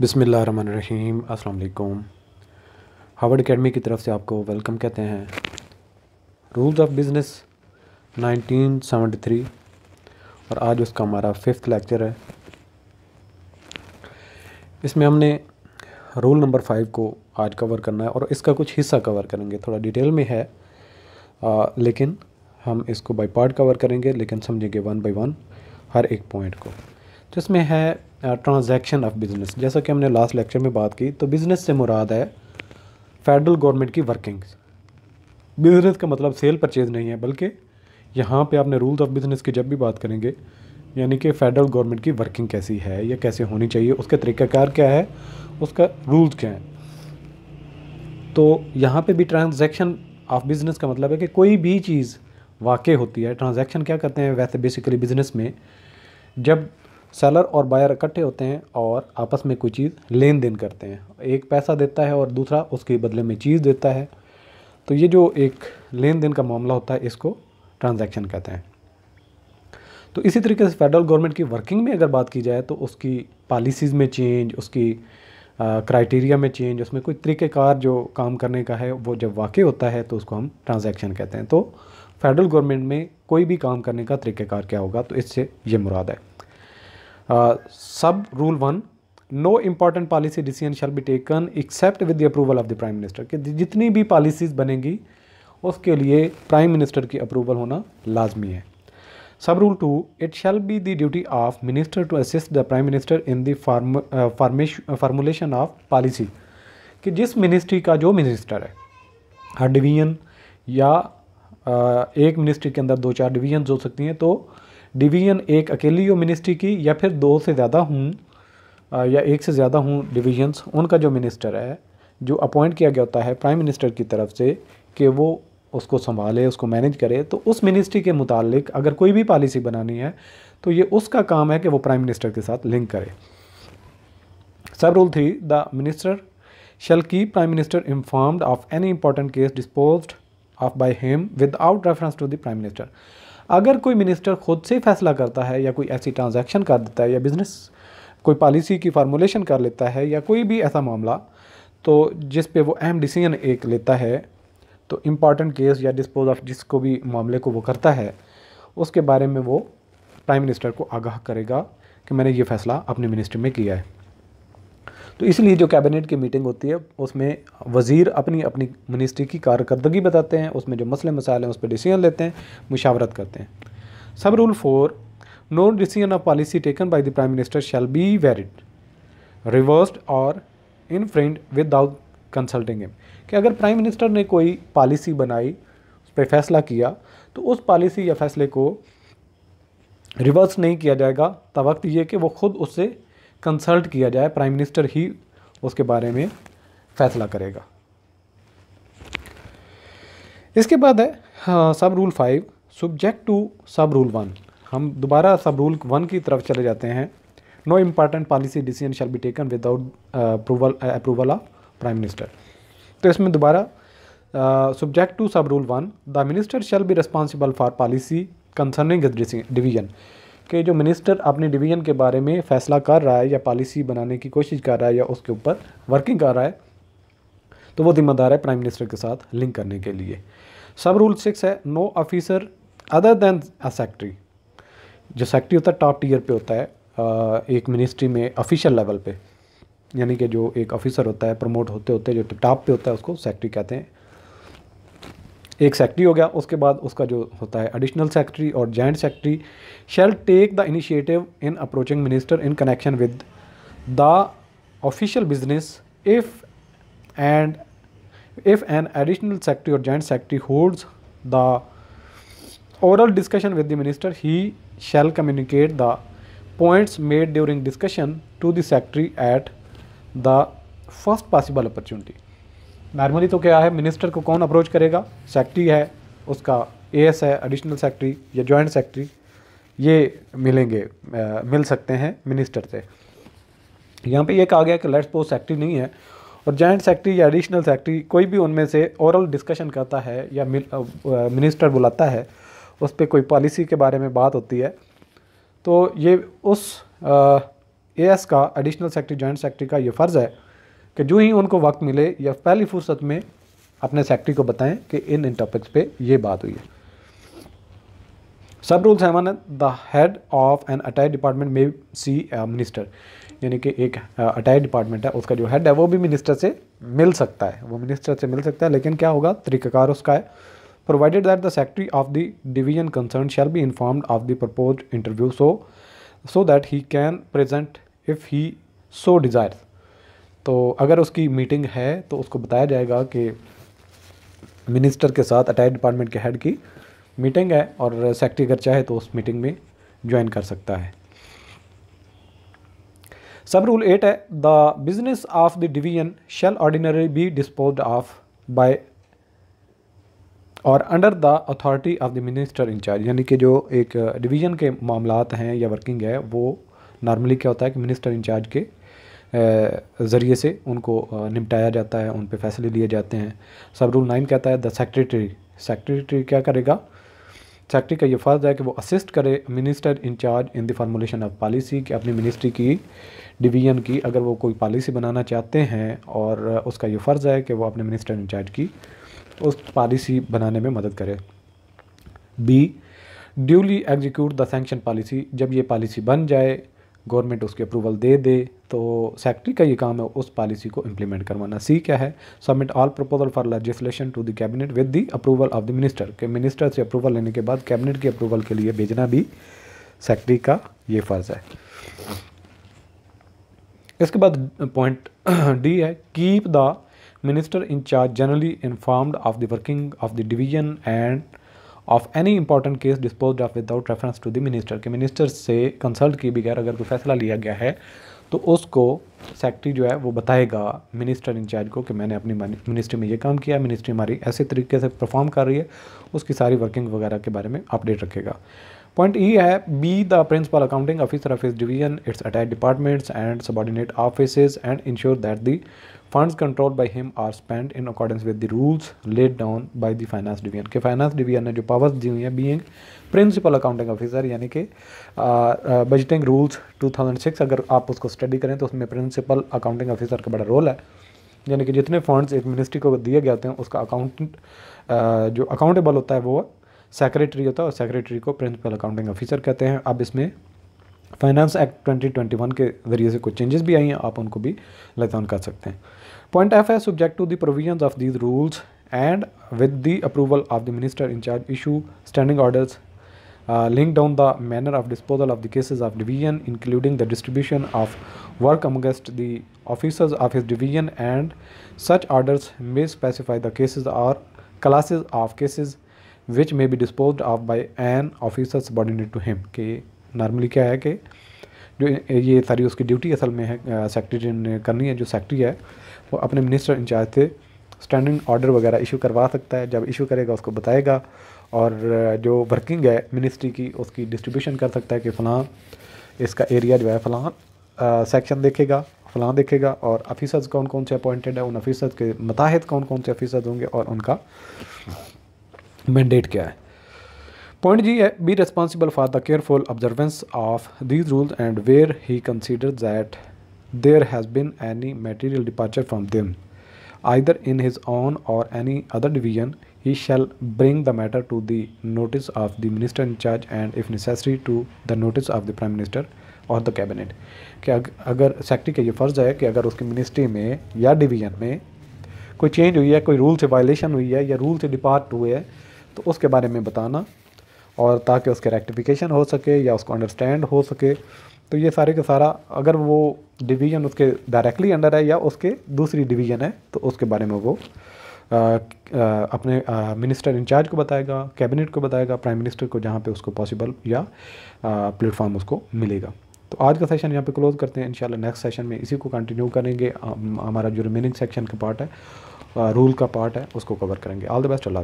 बिसमिल्ल रहीम अस्सलाम Harvard academy की तरफ से आपको वेलकम कहते हैं रूल्स ऑफ बिज़नेस 1973 और आज उसका हमारा फिफ्थ लेक्चर है इसमें हमने रूल नंबर फाइव को आज कवर करना है और इसका कुछ हिस्सा कवर करेंगे थोड़ा डिटेल में है आ, लेकिन हम इसको बाई पार्ट कवर करेंगे लेकिन समझेंगे वन बाई वन हर एक पॉइंट को जिसमें है ट्रांजैक्शन ऑफ बिज़नेस जैसा कि हमने लास्ट लेक्चर में बात की तो बिज़नेस से मुराद है फेडरल गवर्नमेंट की वर्किंग बिज़नेस का मतलब सेल परचेज़ नहीं है बल्कि यहाँ पे आपने रूल्स ऑफ बिज़नेस की जब भी बात करेंगे यानी कि फेडरल गवर्नमेंट की वर्किंग कैसी है या कैसे होनी चाहिए उसका तरीक़ाकार क्या है उसका रूल्स क्या है तो यहाँ पे भी ट्रांजैक्शन ऑफ बिज़नेस का मतलब है कि कोई भी चीज़ वाक़ होती है ट्रांजैक्शन क्या करते हैं वैसे बेसिकली बिज़नेस में जब सेलर और बायर इकट्ठे होते हैं और आपस में कोई चीज़ लेन देन करते हैं एक पैसा देता है और दूसरा उसके बदले में चीज़ देता है तो ये जो एक लेन देन का मामला होता है इसको ट्रांजैक्शन कहते हैं तो इसी तरीके से फेडरल गवर्नमेंट की वर्किंग में अगर बात की जाए तो उसकी पॉलिसीज़ में चेंज उसकी क्राइटेरिया में चेंज उसमें कोई तरीक़ेकार जो काम करने का है वो जब वाक़ होता है तो उसको हम ट्रांज़ेक्शन कहते हैं तो फेडरल गवर्नमेंट में कोई भी काम करने का तरीक़ेकार क्या होगा तो इससे ये मुराद है sub rule one no important policy decision shall be taken except with the approval of the prime minister कि जितनी भी पॉलिसीज़ बनेंगी उसके लिए प्राइम मिनिस्टर की अप्रूवल होना लाजमी है sub rule two it shall be the duty of minister to assist the prime minister in the formulation of policy कि जिस मिनिस्ट्री का जो मिनिस्टर है हर डिवीजन या uh, एक मिनिस्ट्री के अंदर दो चार डिवीजन हो सकती हैं तो डिवीज़न एक अकेली हो मिनिस्ट्री की या फिर दो से ज़्यादा हूँ या एक से ज़्यादा हूँ डिवीजन्स उनका जो मिनिस्टर है जो अपॉइंट किया गया होता है प्राइम मिनिस्टर की तरफ से कि वो उसको संभाले उसको मैनेज करे तो उस मिनिस्ट्री के मुतालिक अगर कोई भी पॉलिसी बनानी है तो ये उसका काम है कि वो प्राइम मिनिस्टर के साथ लिंक करे sub rule three the minister shall keep prime minister informed of any important case disposed of by him without reference to the prime minister अगर कोई मिनिस्टर खुद से फैसला करता है या कोई ऐसी ट्रांजैक्शन कर देता है या बिज़नेस कोई पॉलिसी की फार्मूलेशन कर लेता है या कोई भी ऐसा मामला तो जिस पे वो अहम डिसीजन एक लेता है तो इम्पॉर्टेंट केस या डिस्पोज ऑफ जिसको भी मामले को वो करता है उसके बारे में वो प्राइम मिनिस्टर को आगाह करेगा कि मैंने ये फ़ैसला अपने मिनिस्ट्री में किया है तो इसलिए जो कैबिनेट की मीटिंग होती है उसमें वज़ीर अपनी अपनी मिनिस्ट्री की कारकर्दगी बताते हैं उसमें जो मसले मसाइल हैं उस पर डिसीजन लेते हैं मुशावरत करते हैं sub rule four no decision of policy taken by the prime minister shall be varied reversed or in friend without consulting him कि अगर प्राइम मिनिस्टर ने कोई पॉलिसी बनाई उस पर फैसला किया तो उस पॉलिसी या फैसले को रिवर्स नहीं किया जाएगा तब वक्त ये कि वो ख़ुद उससे कंसल्ट किया जाए प्राइम मिनिस्टर ही उसके बारे में फैसला करेगा इसके बाद है हाँ, sub rule five subject to sub rule one हम दोबारा सब रूल वन की तरफ चले जाते हैं no important policy decision shall be taken without approval approval of prime minister तो इसमें दोबारा subject to sub rule one the minister shall be responsible for policy concerning division कि जो मिनिस्टर अपने डिवीज़न के बारे में फ़ैसला कर रहा है या पॉलिसी बनाने की कोशिश कर रहा है या उसके ऊपर वर्किंग कर रहा है तो वो जिम्मेदार है प्राइम मिनिस्टर के साथ लिंक करने के लिए सब रूल सिक्स है no officer other than a secretary जो सेक्रेटरी होता है टॉप टीयर पे होता है एक मिनिस्ट्री में ऑफिशियल लेवल पे यानी कि जो एक ऑफिसर होता है प्रमोट होते होते जो टॉप पे होता है उसको सेक्रेटरी कहते हैं एक सेक्रेटरी हो गया उसके बाद उसका जो होता है additional secretary or joint secretary shall take the initiative in approaching minister in connection with the official business if and if an additional secretary or joint secretary holds the overall discussion with the minister he shall communicate the points made during discussion to the secretary at the first possible opportunity normally तो क्या है minister को कौन approach करेगा secretary है उसका S है additional secretary या जॉइंट सेक्रेटरी ये मिलेंगे आ, मिल सकते हैं मिनिस्टर से यहाँ पे ये कहा गया कि लेट्स पोस्ट सेक्रेटरी नहीं है और जॉइंट सेक्रेटरी या एडिशनल सेक्रेटरी कोई भी उनमें से ओरल डिस्कशन करता है या मिनिस्टर बुलाता है उस पर कोई पॉलिसी के बारे में बात होती है तो ये उस ए एस का एडिशनल सेक्रेटरी जॉइंट सेक्रेटरी का ये फ़र्ज़ है कि जो ही उनको वक्त मिले या पहली फुर्सत में अपने सेक्रेटरी को बताएं कि इन इन टॉपिक्स पे ये बात हुई है sub rule seven the head of an अटायर डिपार्टमेंट मे सी मिनिस्टर यानी कि एक अटायर डिपार्टमेंट है उसका जो हेड है वो भी मिनिस्टर से मिल सकता है वो मिनिस्टर से मिल सकता है लेकिन क्या होगा तरीक़ाकार उसका है provided that the secretary of the division concern shall be inform of the propose interview so so that he can present if he so desire तो अगर उसकी मीटिंग है तो उसको बताया जाएगा कि मिनिस्टर के साथ अटैच डिपार्टमेंट के हेड की मीटिंग है और सेक्रेटरी अगर चाहे तो उस मीटिंग में ज्वाइन कर सकता है सब रूल एट है the business of the division shall ordinary be dispose of by or under the authority of the minister in charge यानी कि जो एक डिवीजन के मामलात हैं या वर्किंग है वो नॉर्मली क्या होता है कि मिनिस्टर इंचार्ज के ज़रिए से उनको निपटाया जाता है उन पर फैसले लिए जाते हैं सब रूल नाइन कहता है द सेक्रेटरी सेक्रेटरी क्या करेगा सेक्रेटरी का ये फ़र्ज़ है कि वो असिस्ट करे minister in charge in the formulation of policy कि अपनी मिनिस्ट्री की डिवीजन की अगर वो कोई पॉलिसी बनाना चाहते हैं और उसका ये फ़र्ज़ है कि वो अपने मिनिस्टर इंचार्ज की उस पॉलिसी बनाने में मदद करे be duly execute the sanction policy जब ये पॉलिसी बन जाए गवर्नमेंट उसकी अप्रूवल दे दे तो सेक्रेटरी का ये काम है उस पॉलिसी को इम्प्लीमेंट करवाना सी क्या है submit all proposal for legislation to the cabinet with the approval of the minister के मिनिस्टर से अप्रूवल लेने के बाद कैबिनेट की अप्रूवल के लिए भेजना भी सेक्रेटरी का ये फ़र्ज़ है इसके बाद पॉइंट डी है keep the minister in charge generally informed of the working of the division and of any important case dispose of without reference to the minister के मिनिस्टर से कंसल्ट किए बगैर अगर कोई फैसला लिया गया है तो उसको सेक्रेटरी जो है वो बताएगा मिनिस्टर इंचार्ज को कि मैंने अपनी मिनिस्ट्री में ये काम किया मिनिस्ट्री हमारी ऐसे तरीके से परफॉर्म कर रही है उसकी सारी वर्किंग वगैरह के बारे में अपडेट रखेगा पॉइंट ई e है be the principal accounting officer of his division its attach departments and subordinate office and ensure that the funds control by him are spend in according with the rules laid down by the finance division के finance division ने जो powers दी हुई हैं being principal accounting officer यानी कि budgeting rules two thousand six अगर आप उसको स्टडी करें तो उसमें प्रिंसिपल अकाउंटिंग ऑफिसर का बड़ा रोल है यानी कि जितने फंड्स एक मिनिस्ट्री को दिए जाते हैं उसका अकाउंट जो अकाउंटेबल होता है वो सेक्रेटरी होता है और सेक्रेटरी को प्रिंसिपल अकाउंटिंग ऑफिसर कहते हैं अब इसमें फाइनेंस एक्ट 2021 के ज़रिए से कुछ चेंजेस भी आई हैं आप उनको भी लतान कर सकते हैं पॉइंट एफ है subject to the provisions of these rules and with the approval of the minister in charge issue standing orders link down the manner of disposal of the cases of division including the distribution of work amongst the officers of his division and such orders may specify the cases or classes of cases which may be dispose of by an officer subordinate to him कि normally क्या है कि जो ये सारी उसकी duty असल में है सेक्रेटरी ने करनी है जो सेक्रेटरी है वो अपने मिनिस्टर इंचार्ज से स्टैंडिंग ऑर्डर वगैरह इशू करवा सकता है जब इशू करेगा उसको बताएगा और जो वर्किंग है मिनिस्ट्री की उसकी डिस्ट्रीब्यूशन कर सकता है कि फ़लाँ इसका एरिया जो है फ़लाँ सेक्शन देखेगा फ़लाँ देखेगा और ऑफिसर्स कौन कौन से अपॉइंटेड है उन ऑफिसर्स के मताहत कौन कौन से ऑफिसर्स होंगे और उनका मैंडेट क्या है पॉइंट जी है be responsible for the careful observance of these rules and where he consider that there has been any material departure from them either in his own or any other division he shall bring the matter to the notice of the minister in charge and if necessary to the notice of the prime or the cabinet कि अगर secretary का ये फ़र्ज़ है कि अगर उसकी ministry में या डिवीज़न में कोई चेंज हुई है कोई रूल से वायलेशन हुई है या रूल से डिपार्ट हुए है तो उसके बारे में बताना और ताकि उसके रेक्टिफिकेशन हो सके या उसको अंडरस्टैंड हो सके तो ये सारे का सारा अगर वो डिवीज़न उसके डायरेक्टली अंडर है या उसके दूसरी डिवीज़न है तो उसके बारे में वो आ, आ, अपने मिनिस्टर इंचार्ज को बताएगा कैबिनेट को बताएगा प्राइम मिनिस्टर को जहाँ पे उसको पॉसिबल या प्लेटफॉर्म उसको मिलेगा तो आज का सेशन यहाँ पे क्लोज़ करते हैं इंशाल्लाह नेक्स्ट सेशन में इसी को कंटिन्यू करेंगे हमारा जो रिमेनिंग सेक्शन का पार्ट है रूल का पार्ट है उसको कवर करेंगे ऑल द बेस्ट अल्लाह